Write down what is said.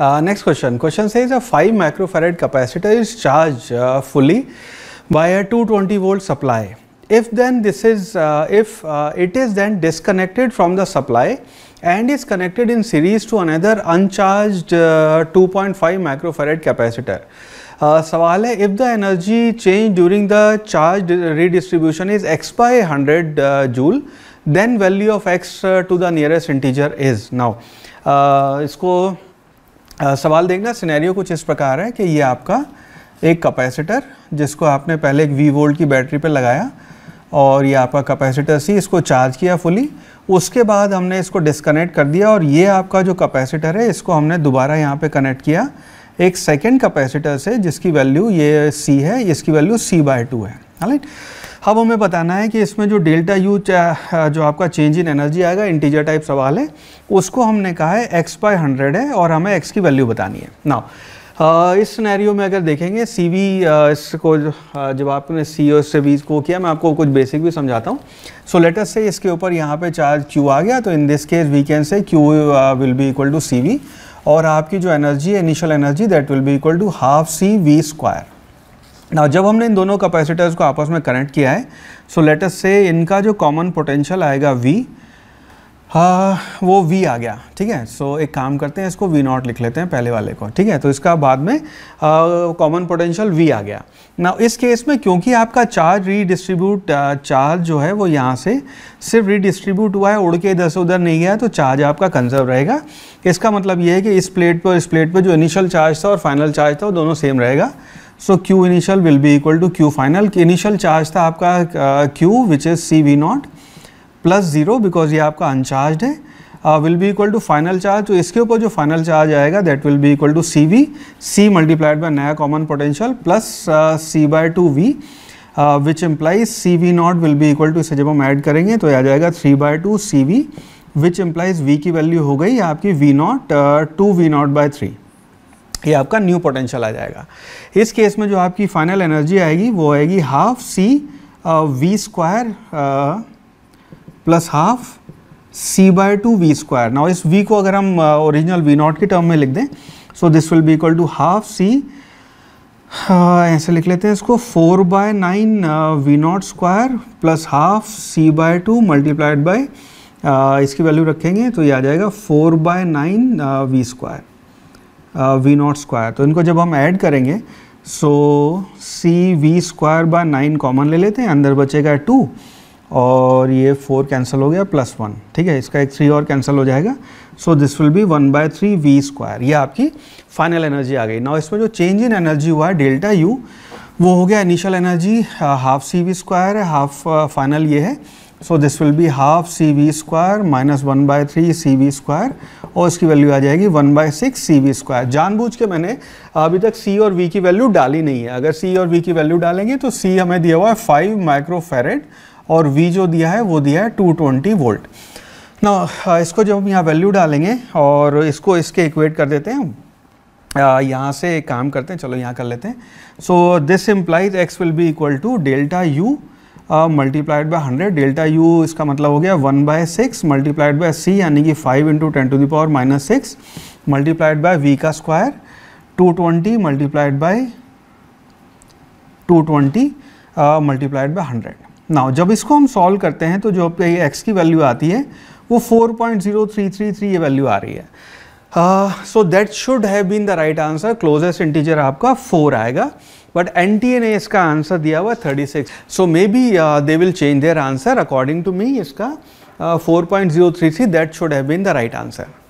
next question question say is a five microfarad capacitor is charged fully by a 220 volt supply if then this is if it is then disconnected from the supply and is connected in series to another uncharged to 2.5 microfarad capacitor Uh, सवाल है if the energy change during the charge redistribution is x by hundred joule then value of x to the nearest integer is now इसको आ, सवाल देखना scenario कुछ इस प्रकार है कि ये आपका एक कैपेसिटर जिसको आपने पहले एक वी वोल्ट की बैटरी पर लगाया और ये आपका कैपेसिटर सी इसको चार्ज किया फुली उसके बाद हमने इसको डिसकनेक्ट कर दिया और ये आपका जो कैपेसिटर है इसको हमने दोबारा यहाँ पे कनेक्ट किया एक सेकेंड कैपेसिटर से जिसकी वैल्यू ये सी है इसकी वैल्यू सी बाय टू है राइट अब हमें बताना है कि इसमें जो डेल्टा यू जो आपका चेंज इन एनर्जी आएगा इंटीजर टाइप सवाल है उसको हमने कहा है एक्स बाय हंड्रेड है और हमें एक्स की वैल्यू बतानी है ना इस सिनेरियो में अगर देखेंगे सी वी इसको जब आपने सी ओ से वी को किया मैं आपको कुछ बेसिक भी समझाता हूँ सो लेटस से इसके ऊपर यहाँ पे चार्ज क्यू आ गया तो in this case we can say Q will be equal to C V और आपकी जो एनर्जी है initial energy that will be equal to half C V square ना जब हमने इन दोनों कैपेसिटर्स को आपस में कनेक्ट किया है सो लेट अस से इनका जो कॉमन पोटेंशियल आएगा V आ, हाँ, वो V आ गया ठीक है सो एक काम करते हैं इसको V नॉट लिख लेते हैं पहले वाले को ठीक है तो इसका बाद में कॉमन पोटेंशियल V आ गया ना इस केस में क्योंकि आपका चार्ज रीडिस्ट्रीब्यूट चार्ज जो है वो यहाँ से सिर्फ रीडिस्ट्रीब्यूट हुआ है उड़ के इधर से उधर नहीं गया तो चार्ज आपका कंजर्व रहेगा इसका मतलब ये है कि इस प्लेट पर इस प्लेट पर जो इनिशियल चार्ज था और फाइनल चार्ज था वो दोनों सेम रहेगा so Q initial will be equal to Q final initial charge था आपका Q which is C V naught plus zero because ये आपका अनचार्ज है will be equal to final charge तो इसके ऊपर जो फाइनल चार्ज आएगा that will be equal to C V C multiplied by नया common potential plus C by two V which implies C V naught will be equal to इसे जब हम add करेंगे तो आ जाएगा three by two C V which implies V की value हो गई आपकी V naught two V naught by three ये आपका न्यू पोटेंशियल आ जाएगा इस केस में जो आपकी फाइनल एनर्जी आएगी वो आएगी half C V square plus half C by two V square now इस वी को अगर हम ओरिजिनल वी नॉट के टर्म में लिख दें so this will be equal to half C ऐसे लिख लेते हैं इसको four by nine V naught square plus half C by two multiplied by इसकी वैल्यू रखेंगे तो ये आ जाएगा four by nine V square V naught square तो इनको जब हम ऐड करेंगे so C V square by nine common ले लेते हैं अंदर बचेगा टू और ये फोर कैंसिल हो गया प्लस वन ठीक है इसका एक थ्री और कैंसिल हो जाएगा so this will be one by three V square ये आपकी फाइनल एनर्जी आ गई नाउ इसमें जो चेंज इन एनर्जी हुआ है डेल्टा यू वो हो गया initial energy half C V square है हाफ फाइनल ये है so this will be half C V square minus one by three C V square और इसकी वैल्यू आ जाएगी one by six C V square जानबूझ के मैंने अभी तक सी और वी की वैल्यू डाली नहीं है अगर सी और वी की वैल्यू डालेंगे तो सी हमें दिया हुआ है फाइव माइक्रोफेरेड और वी जो दिया है वो दिया है टू ट्वेंटी वोल्ट ना इसको जब हम यहाँ वैल्यू डालेंगे और इसको इसके इक्वेट कर देते हैं यहाँ से काम करते हैं चलो यहाँ कर लेते हैं so this implies x will be equal to delta U multiplied by hundred delta U इसका मतलब हो गया one by six multiplied by C यानी कि five into ten to the power minus six multiplied by V का square two twenty multiplied by two twenty multiplied by hundred now जब इसको हम सॉल्व करते हैं तो जो आपके एक्स की वैल्यू आती है वो 4.0333 ये वैल्यू आ रही है so that should have been the right answer closest integer आपका फोर आएगा बट एन ने इसका आंसर दिया हुआ thirty six so may be they will change their answer according to me इसका फोर पॉइंट जीरो थ्री थी that should have been the right answer